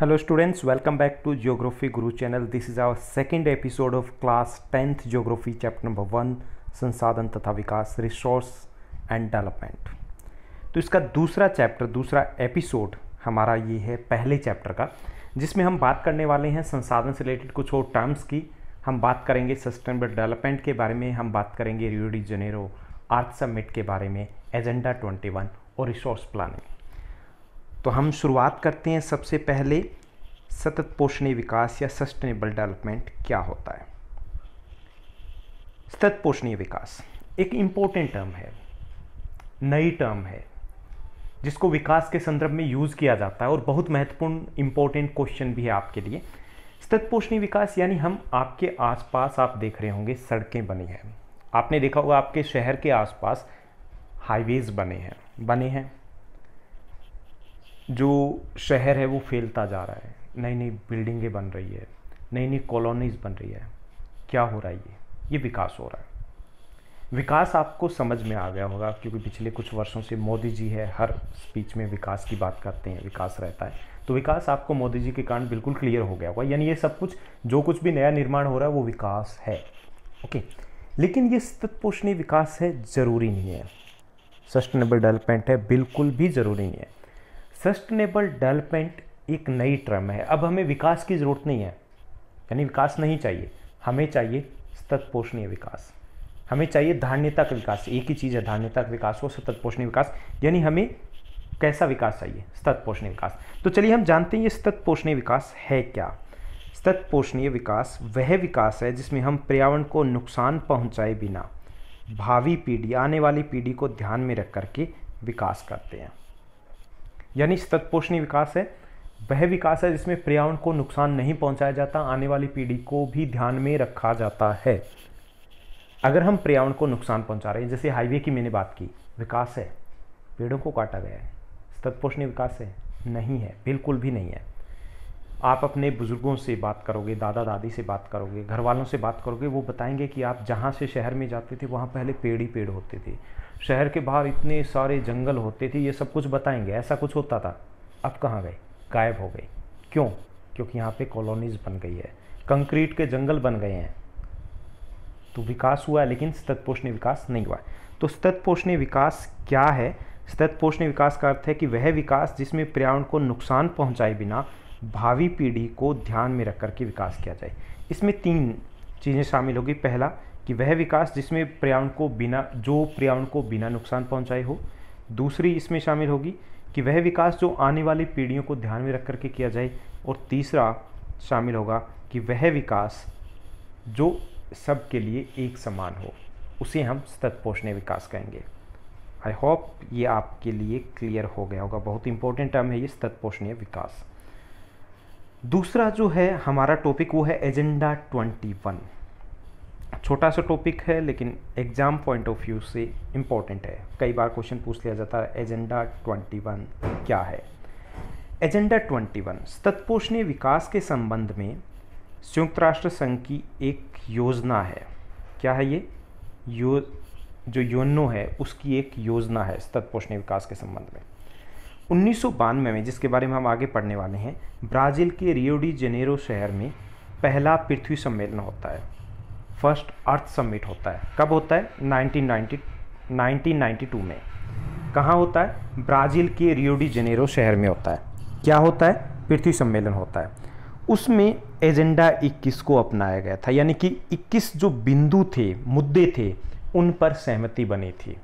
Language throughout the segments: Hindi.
hello students welcome back to geography guru channel this is our second episode of class tenth geography chapter number one संसाधन तथा विकास रिसोर्स एंड डेवलपमेंट तो इसका दूसरा चैप्टर दूसरा एपिसोड हमारा ये है पहले चैप्टर का जिसमें हम बात करने वाले हैं संसाधन से रिलेटेड कुछ और टर्म्स की हम बात करेंगे सस्टेनेबल डेवलपमेंट के बारे में हम बात करेंगे Rio de de Janeiro earth summit के बारे में एजेंडा ट्वेंटी और रिसोर्स प्लानिंग तो हम शुरुआत करते हैं सबसे पहले सतत पोषणीय विकास या सस्टेनेबल डेवलपमेंट क्या होता है सतत पोषणीय विकास एक इम्पोर्टेंट टर्म है नई टर्म है जिसको विकास के संदर्भ में यूज़ किया जाता है और बहुत महत्वपूर्ण इम्पोर्टेंट क्वेश्चन भी है आपके लिए सतत पोषणीय विकास यानी हम आपके आसपास आप देख रहे होंगे सड़कें बनी हैं आपने देखा होगा आपके शहर के आसपास हाईवेज़ बने हैं बने हैं जो शहर है वो फैलता जा रहा है नई नई बिल्डिंगें बन रही है नई नई कॉलोनीज बन रही है क्या हो रहा है ये ये विकास हो रहा है विकास आपको समझ में आ गया होगा क्योंकि पिछले कुछ वर्षों से मोदी जी है हर स्पीच में विकास की बात करते हैं विकास रहता है तो विकास आपको मोदी जी के कारण बिल्कुल क्लियर हो गया होगा यानी ये सब कुछ जो कुछ भी नया निर्माण हो रहा है वो विकास है ओके लेकिन ये सतपोषणीय विकास है ज़रूरी नहीं है सस्टेनेबल डेवलपमेंट है बिल्कुल भी ज़रूरी नहीं है सस्टेनेबल डेवलपमेंट एक नई ट्रम है अब हमें विकास की ज़रूरत नहीं है यानी विकास नहीं चाहिए हमें चाहिए सतत पोषणीय विकास हमें चाहिए धान्यता का विकास एक ही चीज़ है धान्यता का विकास हो सतत पोषणीय विकास यानी हमें कैसा विकास चाहिए सतत पोषणीय विकास तो चलिए हम जानते हैं ये सतत पोषणीय विकास है क्या सतत पोषणीय विकास वह विकास है जिसमें हम पर्यावरण को नुकसान पहुंचाए बिना भावी पीढ़ी आने वाली पीढ़ी को ध्यान में रख करके विकास करते हैं यानी सतपोषणी विकास है वह विकास है जिसमें पर्यावरण को नुकसान नहीं पहुंचाया जाता आने वाली पीढ़ी को भी ध्यान में रखा जाता है अगर हम पर्यावरण को नुकसान पहुंचा रहे हैं जैसे हाईवे की मैंने बात की विकास है पेड़ों को काटा गया है सतपोषणी विकास है नहीं है बिल्कुल भी नहीं है आप अपने बुज़ुर्गों से बात करोगे दादा दादी से बात करोगे घर वालों से बात करोगे वो बताएंगे कि आप जहाँ से शहर में जाते थे वहाँ पहले पेड़ ही पेड़ होते थे शहर के बाहर इतने सारे जंगल होते थे ये सब कुछ बताएंगे ऐसा कुछ होता था अब कहाँ गए गायब हो गए क्यों क्योंकि यहाँ पे कॉलोनीज़ बन गई है कंक्रीट के जंगल बन गए हैं तो विकास हुआ है लेकिन स्तत्पोषणी विकास नहीं हुआ तो स्तत्पोषणी विकास क्या है स्तत्पोषणी विकास का अर्थ है कि वह विकास जिसमें पर्यावरण को नुकसान पहुंचाए बिना भावी पीढ़ी को ध्यान में रख के विकास किया जाए इसमें तीन चीज़ें शामिल होगी पहला कि वह विकास जिसमें पर्यावरण को बिना जो पर्यावरण को बिना नुकसान पहुंचाए हो दूसरी इसमें शामिल होगी कि वह विकास जो आने वाली पीढ़ियों को ध्यान में रख करके किया जाए और तीसरा शामिल होगा कि वह विकास जो सबके लिए एक समान हो उसे हम सतत विकास कहेंगे आई होप ये आपके लिए क्लियर हो गया होगा बहुत इंपॉर्टेंट टर्म है ये सतत विकास दूसरा जो है हमारा टॉपिक वो है एजेंडा 21 छोटा सा टॉपिक है लेकिन एग्ज़ाम पॉइंट ऑफ व्यू से इम्पॉर्टेंट है कई बार क्वेश्चन पूछ लिया जाता है एजेंडा 21 क्या है एजेंडा 21 सतपोषणीय विकास के संबंध में संयुक्त राष्ट्र संघ की एक योजना है क्या है ये यो जो योनो है उसकी एक योजना है सतत विकास के संबंध में उन्नीस में जिसके बारे में हम आगे पढ़ने वाले हैं ब्राज़ील के रियोडी जेनेरो शहर में पहला पृथ्वी सम्मेलन होता है फर्स्ट अर्थ समिट होता है कब होता है 1990 1992 में कहाँ होता है ब्राज़ील के रियोडी जेनेरो शहर में होता है क्या होता है पृथ्वी सम्मेलन होता है उसमें एजेंडा 21 को अपनाया गया था यानी कि 21 जो बिंदु थे मुद्दे थे उन पर सहमति बनी थी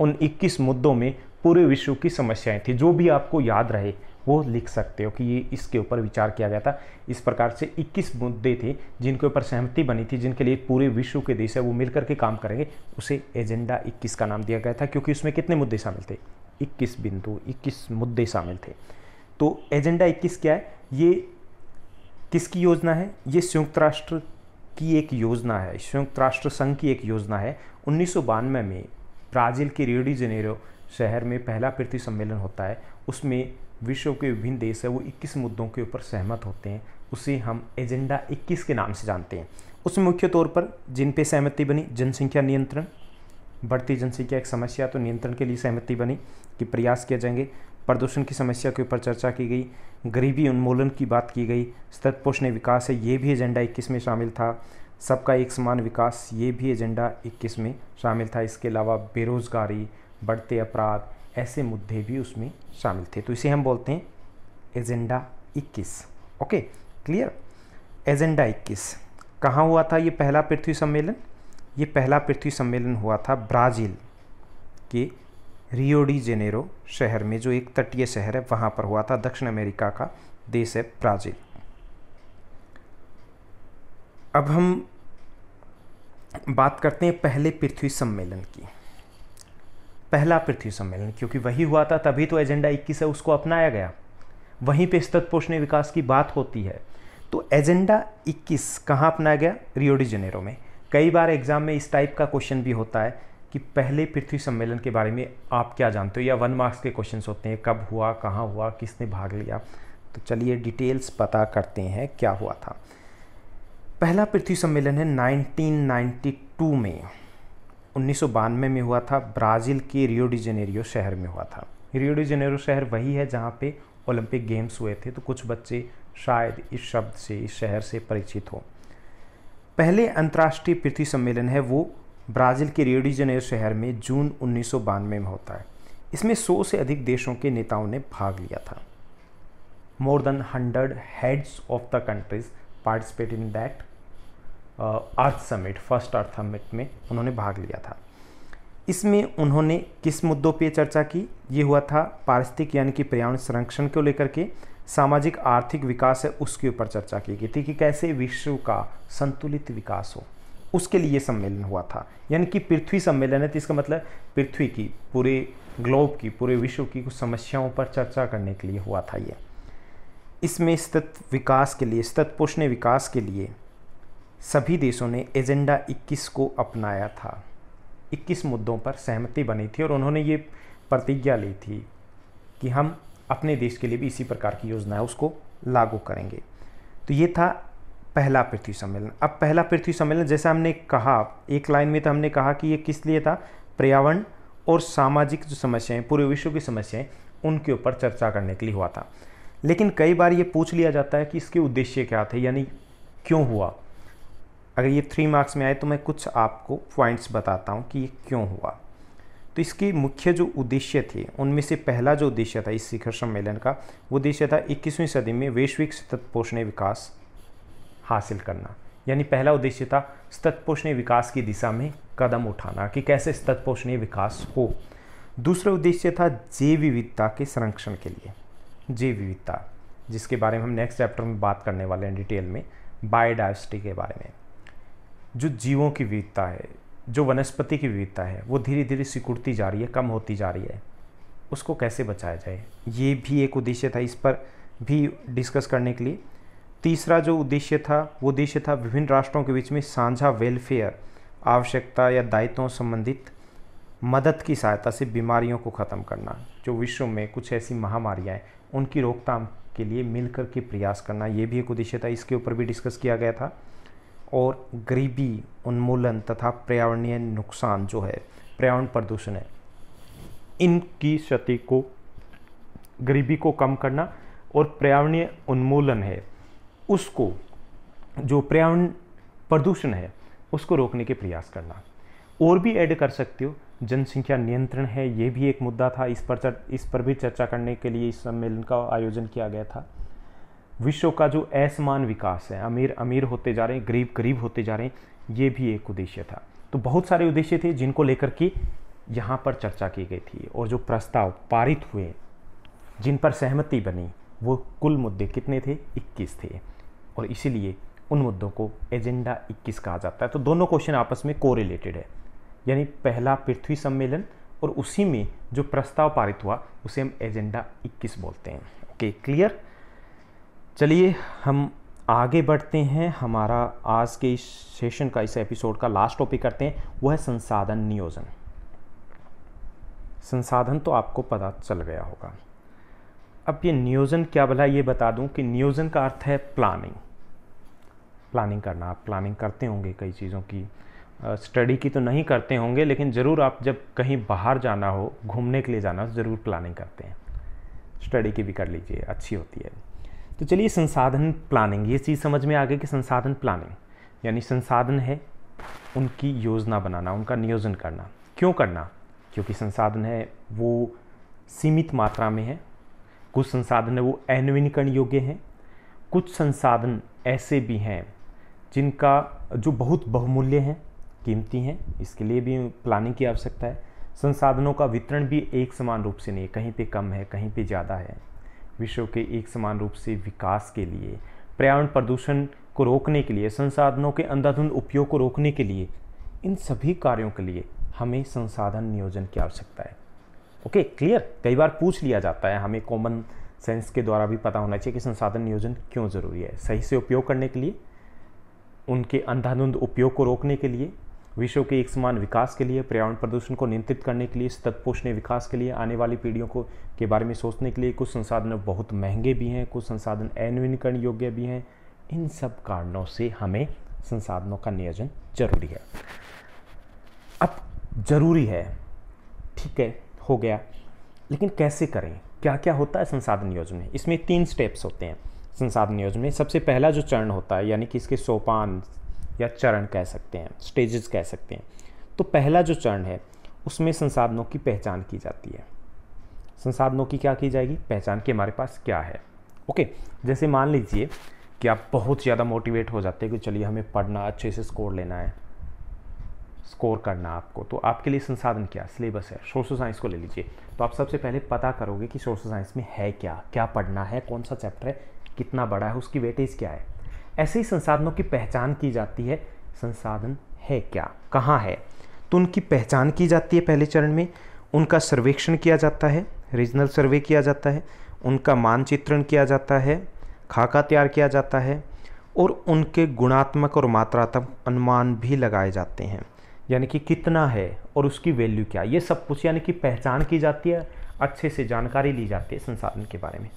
उन 21 मुद्दों में पूरे विश्व की समस्याएं थी जो भी आपको याद रहे वो लिख सकते हो कि ये इसके ऊपर विचार किया गया था इस प्रकार से 21 मुद्दे थे जिनके ऊपर सहमति बनी थी जिनके लिए पूरे विश्व के देश है वो मिलकर के काम करेंगे उसे एजेंडा 21 का नाम दिया गया था क्योंकि उसमें कितने मुद्दे शामिल थे 21 बिंदु 21 मुद्दे शामिल थे तो एजेंडा 21 क्या है ये किसकी योजना है ये संयुक्त राष्ट्र की एक योजना है संयुक्त राष्ट्र संघ की एक योजना है उन्नीस में ब्राज़ील के रियोडी जेनेरो शहर में पहला प्रति सम्मेलन होता है उसमें विश्व के विभिन्न देश है वो 21 मुद्दों के ऊपर सहमत होते हैं उसे हम एजेंडा 21 के नाम से जानते हैं उसमें मुख्य तौर पर जिन पे सहमति बनी जनसंख्या नियंत्रण बढ़ती जनसंख्या एक समस्या तो नियंत्रण के लिए सहमति बनी कि प्रयास किए जाएंगे प्रदूषण की समस्या के ऊपर चर्चा की गई गरीबी उन्मूलन की बात की गई सतत पोषण विकास है ये भी एजेंडा इक्कीस में शामिल था सबका एक समान विकास ये भी एजेंडा 21 में शामिल था इसके अलावा बेरोज़गारी बढ़ते अपराध ऐसे मुद्दे भी उसमें शामिल थे तो इसे हम बोलते हैं एजेंडा 21 ओके क्लियर एजेंडा 21 कहाँ हुआ था ये पहला पृथ्वी सम्मेलन ये पहला पृथ्वी सम्मेलन हुआ था ब्राज़ील के रियोडी जेनेरो शहर में जो एक तटीय शहर है वहाँ पर हुआ था दक्षिण अमेरिका का देश है ब्राज़ील अब हम बात करते हैं पहले पृथ्वी सम्मेलन की पहला पृथ्वी सम्मेलन क्योंकि वही हुआ था तभी तो एजेंडा 21 है उसको अपनाया गया वहीं पे पोषण विकास की बात होती है तो एजेंडा 21 कहाँ अपनाया गया रियोडी जनेरो में कई बार एग्जाम में इस टाइप का क्वेश्चन भी होता है कि पहले पृथ्वी सम्मेलन के बारे में आप क्या जानते हो या वन मार्क्स के क्वेश्चन होते हैं कब हुआ कहाँ हुआ किसने भाग लिया तो चलिए डिटेल्स पता करते हैं क्या हुआ था पहला पृथ्वी सम्मेलन है 1992 में उन्नीस में हुआ था ब्राज़ील के रियो डी जेनेरियो शहर में हुआ था रियो डी जेनेरियो शहर वही है जहाँ पे ओलंपिक गेम्स हुए थे तो कुछ बच्चे शायद इस शब्द से इस शहर से परिचित हों पहले अंतर्राष्ट्रीय पृथ्वी सम्मेलन है वो ब्राज़ील के रियो डी जनेर शहर में जून उन्नीस में होता है इसमें सौ से अधिक देशों के नेताओं ने भाग लिया था more than hundred heads of the countries participate in that earth summit first earth summit में उन्होंने भाग लिया था इसमें उन्होंने किस मुद्दों पे चर्चा की ये हुआ था पारिस्थितिक यानी कि पर्यावरण संरक्षण को लेकर के सामाजिक आर्थिक विकास है उसके ऊपर चर्चा की गई थी कि कैसे विश्व का संतुलित विकास हो उसके लिए सम्मेलन हुआ था यानी कि पृथ्वी सम्मेलन है तो इसका मतलब पृथ्वी की पूरे ग्लोब की पूरे विश्व की कुछ समस्याओं पर चर्चा करने के लिए हुआ था ये इसमें स्थित विकास के लिए स्थित पोषण विकास के लिए सभी देशों ने एजेंडा 21 को अपनाया था 21 मुद्दों पर सहमति बनी थी और उन्होंने ये प्रतिज्ञा ली थी कि हम अपने देश के लिए भी इसी प्रकार की योजना है उसको लागू करेंगे तो ये था पहला पृथ्वी सम्मेलन अब पहला पृथ्वी सम्मेलन जैसा हमने कहा एक लाइन में तो हमने कहा कि ये किस लिए था पर्यावरण और सामाजिक जो समस्याएं पूरे विश्व की समस्याएं उनके ऊपर चर्चा करने के लिए हुआ था लेकिन कई बार ये पूछ लिया जाता है कि इसके उद्देश्य क्या थे यानी क्यों हुआ अगर ये थ्री मार्क्स में आए तो मैं कुछ आपको पॉइंट्स बताता हूँ कि ये क्यों हुआ तो इसके मुख्य जो उद्देश्य थे उनमें से पहला जो उद्देश्य था इस शिखर सम्मेलन का वो उद्देश्य था 21वीं सदी में वैश्विक सतत पोषणीय विकास हासिल करना यानी पहला उद्देश्य था पोषणीय विकास की दिशा में कदम उठाना कि कैसे स्तत्पोषणीय विकास हो दूसरा उद्देश्य था जैव विविधता के संरक्षण के लिए जैव विविधता जिसके बारे में हम नेक्स्ट चैप्टर में बात करने वाले हैं डिटेल में बायोडाइवर्सिटी के बारे में जो जीवों की विविधता है जो वनस्पति की विविधता है वो धीरे धीरे सिकुड़ती जा रही है कम होती जा रही है उसको कैसे बचाया जाए ये भी एक उद्देश्य था इस पर भी डिस्कस करने के लिए तीसरा जो उद्देश्य था वो उद्देश्य था विभिन्न राष्ट्रों के बीच में साझा वेलफेयर आवश्यकता या दायित्वों संबंधित मदद की सहायता से बीमारियों को ख़त्म करना जो विश्व में कुछ ऐसी महामारियाँ हैं उनकी रोकथाम के लिए मिलकर के प्रयास करना ये भी एक उद्देश्य था इसके ऊपर भी डिस्कस किया गया था और गरीबी उन्मूलन तथा पर्यावरणीय नुकसान जो है पर्यावरण प्रदूषण है इनकी क्षति को गरीबी को कम करना और पर्यावरणीय उन्मूलन है उसको जो पर्यावरण प्रदूषण है उसको रोकने के प्रयास करना और भी ऐड कर सकते हो जनसंख्या नियंत्रण है ये भी एक मुद्दा था इस पर इस पर भी चर्चा करने के लिए इस सम्मेलन का आयोजन किया गया था विश्व का जो असमान विकास है अमीर अमीर होते जा रहे हैं गरीब गरीब होते जा रहे हैं ये भी एक उद्देश्य था तो बहुत सारे उद्देश्य थे जिनको लेकर के यहाँ पर चर्चा की गई थी और जो प्रस्ताव पारित हुए जिन पर सहमति बनी वो कुल मुद्दे कितने थे 21 थे और इसीलिए उन मुद्दों को एजेंडा 21 कहा जाता है तो दोनों क्वेश्चन आपस में को रिलेटेड है यानी पहला पृथ्वी सम्मेलन और उसी में जो प्रस्ताव पारित हुआ उसे हम एजेंडा 21 बोलते हैं ओके क्लियर चलिए हम आगे बढ़ते हैं हमारा आज के इस सेशन का इस एपिसोड का लास्ट टॉपिक करते हैं वो है संसाधन नियोजन संसाधन तो आपको पता चल गया होगा अब ये नियोजन क्या भला ये बता दूं कि नियोजन का अर्थ है प्लानिंग प्लानिंग करना आप प्लानिंग करते होंगे कई चीज़ों की स्टडी की तो नहीं करते होंगे लेकिन ज़रूर आप जब कहीं बाहर जाना हो घूमने के लिए जाना हो ज़रूर प्लानिंग करते हैं स्टडी की भी कर लीजिए अच्छी होती है तो चलिए संसाधन प्लानिंग ये चीज़ समझ में आ गई कि संसाधन प्लानिंग यानी संसाधन है उनकी योजना बनाना उनका नियोजन करना क्यों करना क्योंकि संसाधन है वो सीमित मात्रा में है कुछ संसाधन है वो अनवीनीकरण योग्य हैं कुछ संसाधन ऐसे भी हैं जिनका जो बहुत बहुमूल्य हैं कीमती हैं इसके लिए भी प्लानिंग की आवश्यकता है संसाधनों का वितरण भी एक समान रूप से नहीं है कहीं पे कम है कहीं पे ज़्यादा है विश्व के एक समान रूप से विकास के लिए पर्यावरण प्रदूषण को रोकने के लिए संसाधनों के अंधाधुंध उपयोग को रोकने के लिए इन सभी कार्यों के लिए हमें संसाधन नियोजन की आवश्यकता है ओके क्लियर कई बार पूछ लिया जाता है हमें कॉमन सेंस के द्वारा भी पता होना चाहिए कि संसाधन नियोजन क्यों ज़रूरी है सही से उपयोग करने के लिए उनके अंधाधुंध उपयोग को रोकने के लिए विश्व के एक समान विकास के लिए पर्यावरण प्रदूषण को नियंत्रित करने के लिए पोषणीय विकास के लिए आने वाली पीढ़ियों को के बारे में सोचने के लिए कुछ संसाधन बहुत महंगे भी हैं कुछ संसाधन अनवीनीकरण योग्य भी हैं इन सब कारणों से हमें संसाधनों का नियोजन जरूरी है अब जरूरी है ठीक है हो गया लेकिन कैसे करें क्या क्या होता है संसाधन नियोजन में इसमें तीन स्टेप्स होते हैं संसाधन नियोजन में सबसे पहला जो चरण होता है यानी कि इसके सोपान या चरण कह सकते हैं स्टेजेस कह सकते हैं तो पहला जो चरण है उसमें संसाधनों की पहचान की जाती है संसाधनों की क्या की जाएगी पहचान कि हमारे पास क्या है ओके जैसे मान लीजिए कि आप बहुत ज़्यादा मोटिवेट हो जाते हैं कि चलिए हमें पढ़ना अच्छे से स्कोर लेना है स्कोर करना आपको तो आपके लिए संसाधन क्या सिलेबस है सोशल साइंस को ले लीजिए तो आप सबसे पहले पता करोगे कि सोशल साइंस में है क्या क्या पढ़ना है कौन सा चैप्टर है कितना बड़ा है उसकी वेटेज क्या है ऐसे ही संसाधनों की पहचान की जाती है संसाधन है क्या कहाँ है तो उनकी पहचान की जाती है पहले चरण में उनका सर्वेक्षण किया जाता है रीजनल सर्वे किया जाता है उनका मानचित्रण किया जाता है खाका तैयार किया जाता है और उनके गुणात्मक और मात्रात्मक अनुमान भी लगाए जाते हैं यानी कि कितना है और उसकी वैल्यू क्या ये सब कुछ यानी कि पहचान की जाती है अच्छे से जानकारी ली जाती है संसाधन के बारे में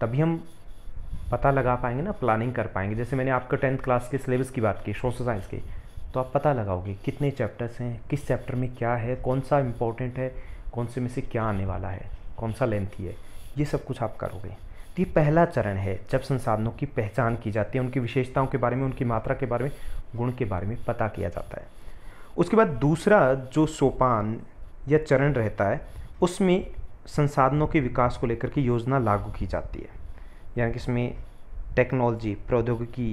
तभी हम पता लगा पाएंगे ना प्लानिंग कर पाएंगे जैसे मैंने आपका टेंथ क्लास के सिलेबस की बात की सोशल साइंस की तो आप पता लगाओगे कितने चैप्टर्स हैं किस चैप्टर में क्या है कौन सा इंपॉर्टेंट है कौन से में से क्या आने वाला है कौन सा लेंथी है ये सब कुछ आप करोगे तो ये पहला चरण है जब संसाधनों की पहचान की जाती है उनकी विशेषताओं के बारे में उनकी मात्रा के बारे में गुण के बारे में पता किया जाता है उसके बाद दूसरा जो सोपान या चरण रहता है उसमें संसाधनों के विकास को लेकर के योजना लागू की जाती है यानी कि इसमें टेक्नोलॉजी प्रौद्योगिकी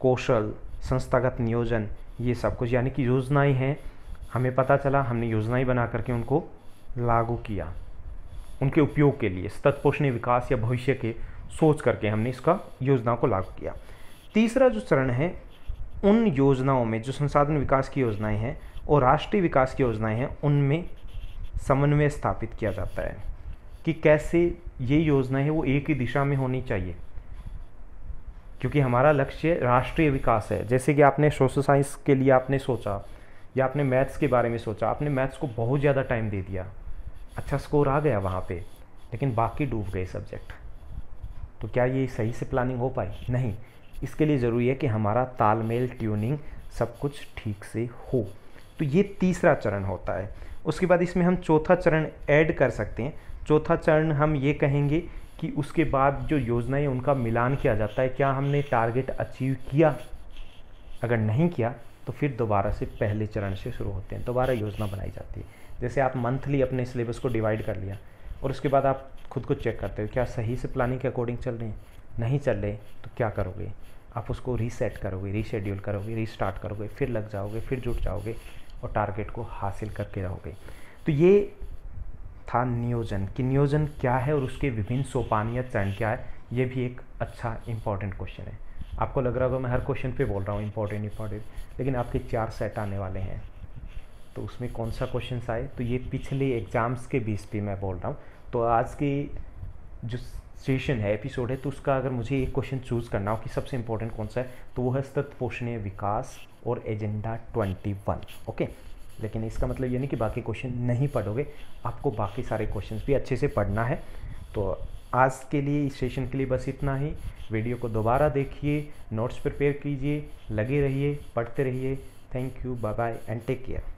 कौशल संस्थागत नियोजन ये सब कुछ यानी कि योजनाएं हैं हमें पता चला हमने योजनाएं बना करके उनको लागू किया उनके उपयोग के लिए तत्पोषणी विकास या भविष्य के सोच करके हमने इसका योजना को लागू किया तीसरा जो चरण है उन योजनाओं में जो संसाधन विकास की योजनाएं हैं और राष्ट्रीय विकास की योजनाएं हैं उनमें समन्वय स्थापित किया जाता है कि कैसे ये योजना है वो एक ही दिशा में होनी चाहिए क्योंकि हमारा लक्ष्य राष्ट्रीय विकास है जैसे कि आपने सोशल साइंस के लिए आपने सोचा या आपने मैथ्स के बारे में सोचा आपने मैथ्स को बहुत ज़्यादा टाइम दे दिया अच्छा स्कोर आ गया वहाँ पे लेकिन बाकी डूब गए सब्जेक्ट तो क्या ये सही से प्लानिंग हो पाई नहीं इसके लिए ज़रूरी है कि हमारा तालमेल ट्यूनिंग सब कुछ ठीक से हो तो ये तीसरा चरण होता है उसके बाद इसमें हम चौथा चरण ऐड कर सकते हैं चौथा चरण हम ये कहेंगे कि उसके बाद जो योजनाएं उनका मिलान किया जाता है क्या हमने टारगेट अचीव किया अगर नहीं किया तो फिर दोबारा से पहले चरण से शुरू होते हैं दोबारा योजना बनाई जाती है जैसे आप मंथली अपने सिलेबस को डिवाइड कर लिया और उसके बाद आप खुद को चेक करते हो क्या सही से प्लानिंग के अकॉर्डिंग चल रहे हैं नहीं चल रहे तो क्या करोगे आप उसको रीसेट करोगे रीशेड्यूल करोगे रीस्टार्ट करोगे फिर लग जाओगे फिर जुट जाओगे और टारगेट को हासिल करके रहोगे तो ये था नियोजन कि नियोजन क्या है और उसके विभिन्न सोपानीय चरण क्या है ये भी एक अच्छा इंपॉर्टेंट क्वेश्चन है आपको लग रहा होगा मैं हर क्वेश्चन पे बोल रहा हूँ इंपॉर्टेंट इंपॉर्टेंट लेकिन आपके चार सेट आने वाले हैं तो उसमें कौन सा क्वेश्चन आए तो ये पिछले एग्ज़ाम्स के बीच पे मैं बोल रहा हूँ तो आज की जो सेशन है एपिसोड है तो उसका अगर मुझे एक क्वेश्चन चूज़ करना हो कि सबसे इंपॉर्टेंट कौन सा है तो वो है सतत पोषणीय विकास और एजेंडा वन ओके लेकिन इसका मतलब ये नहीं कि बाकी क्वेश्चन नहीं पढ़ोगे आपको बाकी सारे क्वेश्चन भी अच्छे से पढ़ना है तो आज के लिए इस सेशन के लिए बस इतना ही वीडियो को दोबारा देखिए नोट्स प्रिपेयर कीजिए लगे रहिए पढ़ते रहिए thank you bye bye and take care